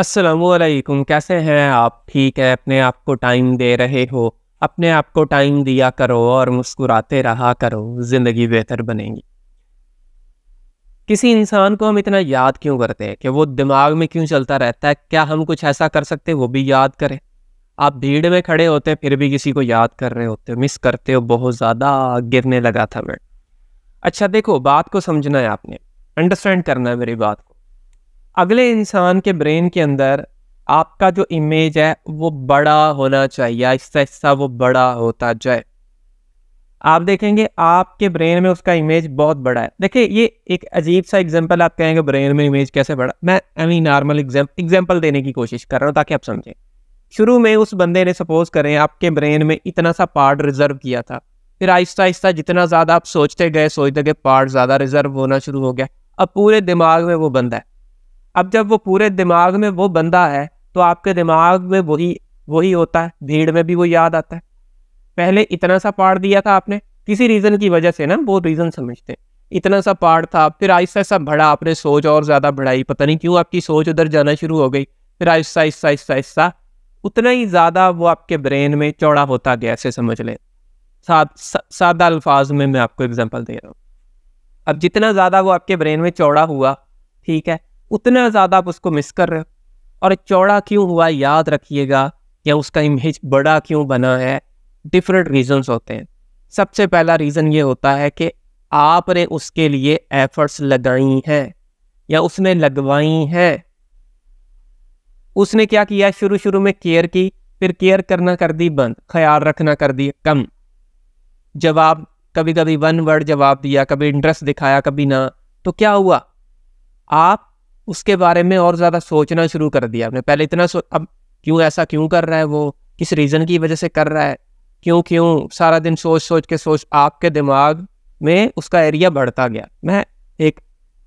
असलकुम कैसे हैं आप ठीक है अपने आप को टाइम दे रहे हो अपने आप को टाइम दिया करो और मुस्कुराते रहा करो ज़िंदगी बेहतर बनेगी किसी इंसान को हम इतना याद क्यों करते हैं कि वो दिमाग में क्यों चलता रहता है क्या हम कुछ ऐसा कर सकते वो भी याद करें आप भीड़ में खड़े होते फिर भी किसी को याद कर रहे होते हो मिस करते हो बहुत ज़्यादा गिरने लगा था मैं अच्छा देखो बात को समझना है आपने अंडरस्टैंड करना है मेरी बात को अगले इंसान के ब्रेन के अंदर आपका जो इमेज है वो बड़ा होना चाहिए आहिस्ता आहिस्ता अच्छा वो बड़ा होता जाए आप देखेंगे आपके ब्रेन में उसका इमेज बहुत बड़ा है देखिए ये एक अजीब सा एग्जांपल आप कहेंगे ब्रेन में इमेज कैसे बड़ा मैं एनी नॉर्मल एग्जांपल देने की कोशिश कर रहा हूँ ताकि आप समझें शुरू में उस बंदे ने सपोज करें आपके ब्रेन में इतना सा पार्ट रिजर्व किया था फिर आहिस्ता आहिस्ता जितना ज़्यादा आप सोचते गए सोचते गए पार्ट ज़्यादा रिजर्व होना शुरू हो गया अब पूरे दिमाग में वो बंदा है अब जब वो पूरे दिमाग में वो बंदा है तो आपके दिमाग में वही वही होता है भीड़ में भी वो याद आता है पहले इतना सा पार्ट दिया था आपने किसी रीज़न की वजह से ना वो रीज़न समझते हैं इतना सा पार्ट था फिर आहिस्ता आहिस्ता बढ़ा आपने सोच और ज़्यादा बढ़ाई पता नहीं क्यों आपकी सोच उधर जाना शुरू हो गई फिर आहिस्ता आहिस्ता आहिस्ता आहिस्ता उतना ही ज़्यादा वो आपके ब्रेन में चौड़ा होता गया ऐसे समझ लें सात सादा अल्फाज में मैं आपको एग्जांपल दे रहा हूँ अब जितना ज़्यादा वो आपके ब्रेन में चौड़ा हुआ ठीक है उतना ज़्यादा आप उसको मिस कर रहे हो और चौड़ा क्यों हुआ याद रखिएगा या उसका इमेज बड़ा क्यों बना है डिफरेंट रीजंस होते हैं सबसे पहला रीज़न ये होता है कि आपने उसके लिए एफर्ट्स लगाई हैं या उसने लगवाई हैं उसने क्या किया शुरू शुरू में केयर की फिर केयर करना कर दी बंद ख्याल रखना कर दिया कम जवाब कभी कभी वन वर्ड जवाब दिया कभी इंटरेस्ट दिखाया कभी ना तो क्या हुआ आप उसके बारे में और ज़्यादा सोचना शुरू कर दिया आपने पहले इतना सो अब क्यों ऐसा क्यों कर रहा है वो किस रीज़न की वजह से कर रहा है क्यों क्यों सारा दिन सोच सोच के सोच आपके दिमाग में उसका एरिया बढ़ता गया मैं एक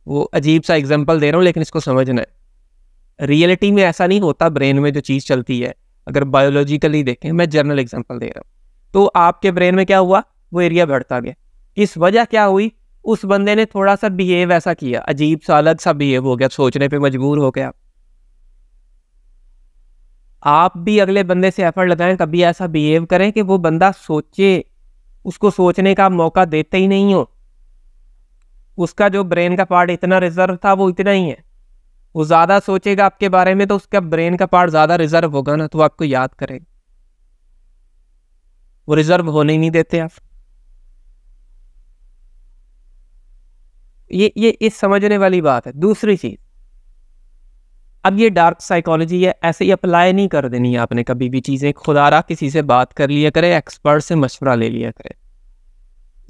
वो अजीब सा एग्जाम्पल दे रहा हूँ लेकिन इसको समझना है रियलिटी में ऐसा नहीं होता ब्रेन में जो चीज़ चलती है अगर बायोलॉजिकली देखें मैं जर्नल एग्जाम्पल दे रहा हूँ तो आपके ब्रेन में क्या हुआ वो एरिया बढ़ता गया इस वजह क्या हुई उस बंदे ने थोड़ा सा बिहेव ऐसा किया अजीब सा अलग सा बिहेव हो गया सोचने पे मजबूर हो गया आप भी अगले बंदे से एफर्ट लगाएं कभी ऐसा बिहेव करें कि वो बंदा सोचे उसको सोचने का मौका देते ही नहीं हो उसका जो ब्रेन का पार्ट इतना रिजर्व था वो इतना ही है वो ज़्यादा सोचेगा आपके बारे में तो उसका ब्रेन का पार्ट ज़्यादा रिजर्व होगा ना तो आपको याद करेगा वो रिजर्व होने ही नहीं देते आप ये ये इस समझने वाली बात है दूसरी चीज अब ये डार्क साइकोलॉजी है ऐसे ही अप्लाई नहीं कर देनी है आपने कभी भी चीज़ें खुदा रहा किसी से बात कर लिया करें एक्सपर्ट से मशवरा ले लिया करें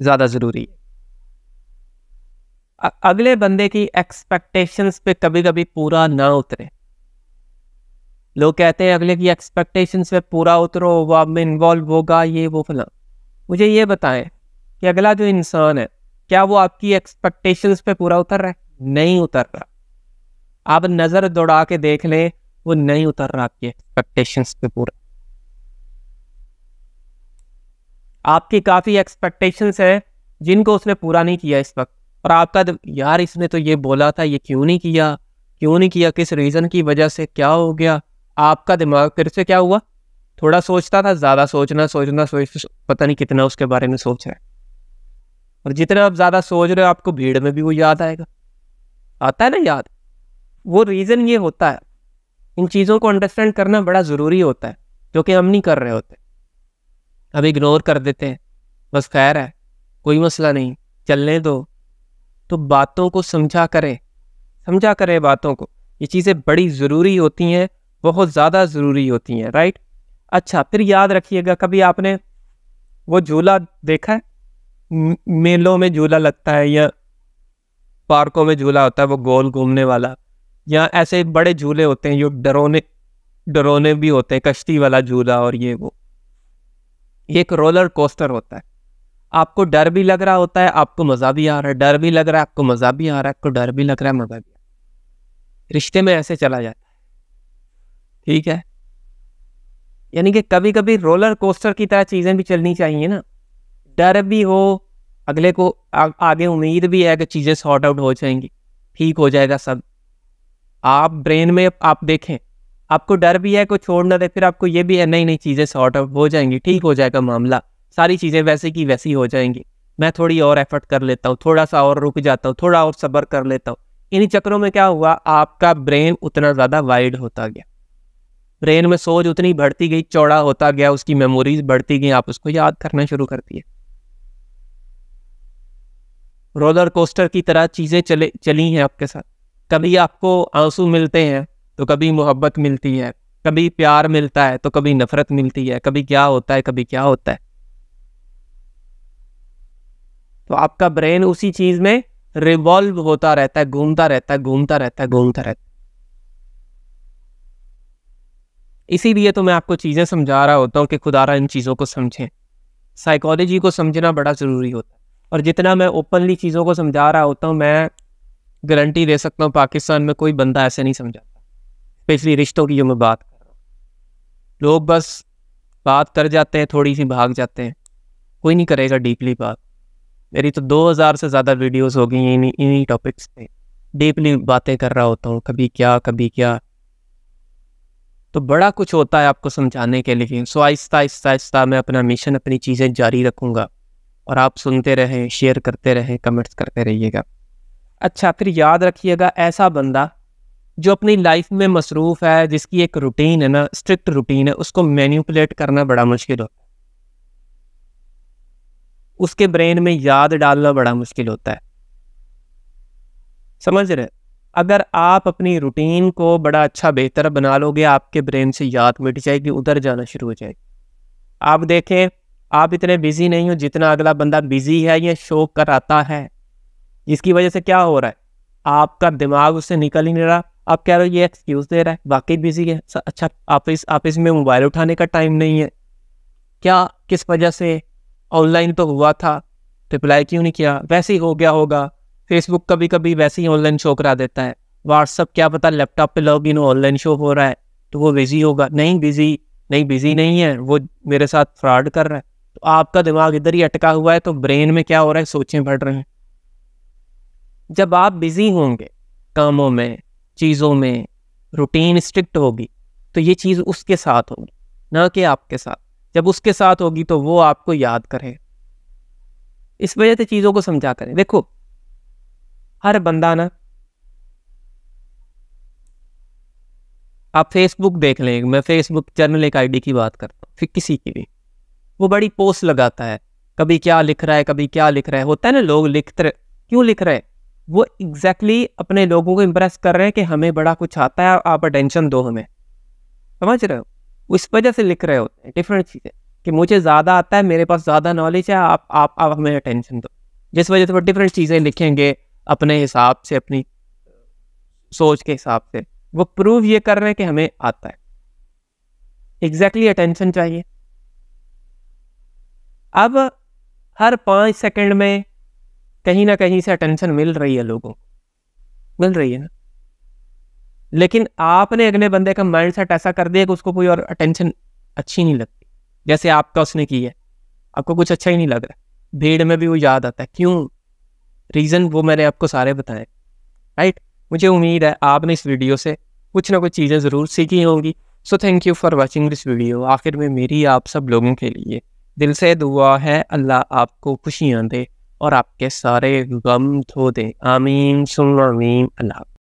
ज़्यादा ज़रूरी है अगले बंदे की एक्सपेक्टेशंस पे कभी कभी पूरा ना उतरे लोग कहते हैं अगले की एक्सपेक्टेशंस पे पूरा उतरो वो आप में इन्वॉल्व होगा ये वो फला मुझे ये बताएं कि अगला जो इंसान है क्या वो आपकी एक्सपेक्टेशंस पे पूरा उतर रहा है नहीं उतर रहा आप नजर दौड़ा के देख लें वो नहीं उतर रहा आपकी एक्सपेक्टेशंस पे पूरा आपकी काफ़ी एक्सपेक्टेशंस है जिनको उसने पूरा नहीं किया इस वक्त और आपका तो, यार इसने तो ये बोला था ये क्यों नहीं किया क्यों नहीं किया किस रीज़न की वजह से क्या हो गया आपका दिमाग फिर से क्या हुआ थोड़ा सोचता था ज़्यादा सोचना सोचना सोच पता नहीं कितना उसके बारे में सोच रहा है और जितना आप ज़्यादा सोच रहे हो आपको भीड़ में भी वो याद आएगा आता है ना याद वो रीज़न ये होता है इन चीज़ों को अंडरस्टैंड करना बड़ा ज़रूरी होता है जो कि हम नहीं कर रहे होते अब इग्नोर कर देते हैं बस खैर है कोई मसला नहीं चलने दो तो बातों को समझा करें समझा करें बातों को ये चीज़ें बड़ी ज़रूरी होती हैं बहुत ज़्यादा ज़रूरी होती हैं राइट अच्छा फिर याद रखिएगा कभी आपने वो झूला देखा है मेलों में झूला लगता है या पार्कों में झूला होता है वो गोल घूमने वाला या ऐसे बड़े झूले होते हैं जो डरोने डरोने भी होते हैं कश्ती वाला झूला और ये वो ये एक रोलर कोस्टर होता है आपको डर भी लग रहा होता है आपको मज़ा भी आ रहा है डर भी लग रहा है आपको मज़ा भी आ रहा है आपको डर भी लग रहा है मज़ा भी आ रहा है रिश्ते में ऐसे चला जाता है ठीक है यानी कि कभी कभी रोलर कोस्टर की तरह चीज़ें भी चलनी चाहिए ना डर भी हो अगले को आ, आगे उम्मीद भी है कि चीज़ें सॉर्ट आउट हो जाएंगी ठीक हो जाएगा सब आप ब्रेन में आप देखें आपको डर भी है कोई छोड़ ना दे फिर आपको ये भी है नहीं नहीं चीज़ें सॉर्ट आउट हो जाएंगी ठीक हो जाएगा मामला सारी चीज़ें वैसे की वैसी हो जाएंगी मैं थोड़ी और एफर्ट कर लेता हूँ थोड़ा सा और रुक जाता हूँ थोड़ा और सब्र कर लेता हूँ इन्हीं चक्रों में क्या हुआ आपका ब्रेन उतना ज़्यादा वाइड होता गया ब्रेन में सोच उतनी बढ़ती गई चौड़ा होता गया उसकी मेमोरीज बढ़ती गई आप उसको याद करना शुरू करती है रोलर कोस्टर की तरह चीज़ें चले चली हैं आपके साथ कभी आपको आंसू मिलते हैं तो कभी मोहब्बत मिलती है कभी प्यार मिलता है तो कभी नफरत मिलती है कभी क्या होता है कभी क्या होता है तो आपका ब्रेन उसी चीज़ में रिवॉल्व होता रहता है घूमता रहता है घूमता रहता है घूमता रहता है इसीलिए तो मैं आपको चीज़ें समझा रहा होता हूँ कि खुदारा इन चीज़ों को समझें साइकोलॉजी को समझना बड़ा ज़रूरी होता है और जितना मैं ओपनली चीज़ों को समझा रहा होता हूँ मैं गारंटी दे सकता हूँ पाकिस्तान में कोई बंदा ऐसे नहीं समझाता स्पेशली रिश्तों की जो मैं बात कर रहा हूँ लोग बस बात कर जाते हैं थोड़ी सी भाग जाते हैं कोई नहीं करेगा डीपली बात मेरी तो 2000 से ज़्यादा वीडियोस हो गई हैं इन्हीं इन्हीं टॉपिक्स पे डीपली बातें कर रहा होता हूँ कभी क्या कभी क्या तो बड़ा कुछ होता है आपको समझाने के लिए सो आहिस्ता आहिस्ता आहिस्ता मैं अपना मिशन अपनी चीज़ें जारी रखूँगा और आप सुनते रहें शेयर करते रहें कमेंट्स करते रहिएगा अच्छा फिर याद रखिएगा ऐसा बंदा जो अपनी लाइफ में मसरूफ़ है जिसकी एक रूटीन है ना स्ट्रिक्ट रूटीन है उसको मैन्यूपुलेट करना बड़ा मुश्किल होता है उसके ब्रेन में याद डालना बड़ा मुश्किल होता है समझ रहे अगर आप अपनी रूटीन को बड़ा अच्छा बेहतर बना लोगे आपके ब्रेन से याद मिट जाएगी उधर जाना शुरू हो जाएगी आप देखें आप इतने बिजी नहीं हो जितना अगला बंदा बिजी है ये शो कराता है जिसकी वजह से क्या हो रहा है आपका दिमाग उससे निकल ही नहीं रहा आप कह रहे हो ये एक्सक्यूज़ दे रहा है वाकई बिजी है अच्छा ऑफिस ऑफिस में मोबाइल उठाने का टाइम नहीं है क्या किस वजह से ऑनलाइन तो हुआ था रिप्लाई क्यों नहीं किया वैसे ही हो गया होगा फेसबुक कभी कभी वैसे ही ऑनलाइन शो करा देता है व्हाट्सअप क्या पता लैपटॉप पे लॉग इन ऑनलाइन शो हो रहा है तो वो बिज़ी होगा नहीं बिज़ी नहीं बिज़ी नहीं है वो मेरे साथ फ्रॉड कर रहा है आपका दिमाग इधर ही अटका हुआ है तो ब्रेन में क्या हो रहा है सोचें बढ़ रहे हैं जब आप बिजी होंगे कामों में चीज़ों में रूटीन स्ट्रिक्ट होगी तो ये चीज़ उसके साथ होगी ना कि आपके साथ जब उसके साथ होगी तो वो आपको याद करे इस वजह से चीज़ों को समझा करें देखो हर बंदा ना आप फेसबुक देख लें मैं फेसबुक जर्नल एक आईडी की बात करता हूँ फिर किसी की भी वो बड़ी पोस्ट लगाता है कभी क्या लिख रहा है कभी क्या लिख रहा है होता है ना लोग लिखते क्यों लिख रहे हैं वो एग्जैक्टली exactly अपने लोगों को इम्प्रेस कर रहे हैं कि हमें बड़ा कुछ आता है आप अटेंशन दो हमें समझ रहे हो उस वजह से लिख रहे होते हैं डिफरेंट चीज़ें कि मुझे ज़्यादा आता है मेरे पास ज़्यादा नॉलेज है आप आप आप हमें अटेंशन दो जिस वजह से वो डिफरेंट चीज़ें लिखेंगे अपने हिसाब से अपनी सोच के हिसाब से वो प्रूव ये कर रहे हैं कि हमें आता है एग्जैक्टली exactly अटेंशन चाहिए अब हर पाँच सेकंड में कहीं ना कहीं से अटेंशन मिल रही है लोगों को मिल रही है ना लेकिन आपने अगले बंदे का माइंड सेट ऐसा कर दिया कि उसको कोई और अटेंशन अच्छी नहीं लगती जैसे आपका उसने की है आपको कुछ अच्छा ही नहीं लग रहा भीड़ में भी वो याद आता है क्यों रीज़न वो मैंने आपको सारे बताए राइट मुझे उम्मीद है आपने इस वीडियो से कुछ ना कुछ चीज़ें ज़रूर सीखी होंगी so thank you for watching this video आखिर में मेरी आप सब लोगों के लिए दिल से दुआ है अल्लाह आपको खुशियाँ दे और आपके सारे गम धो दे आमीन सुन आमीन अल्लाह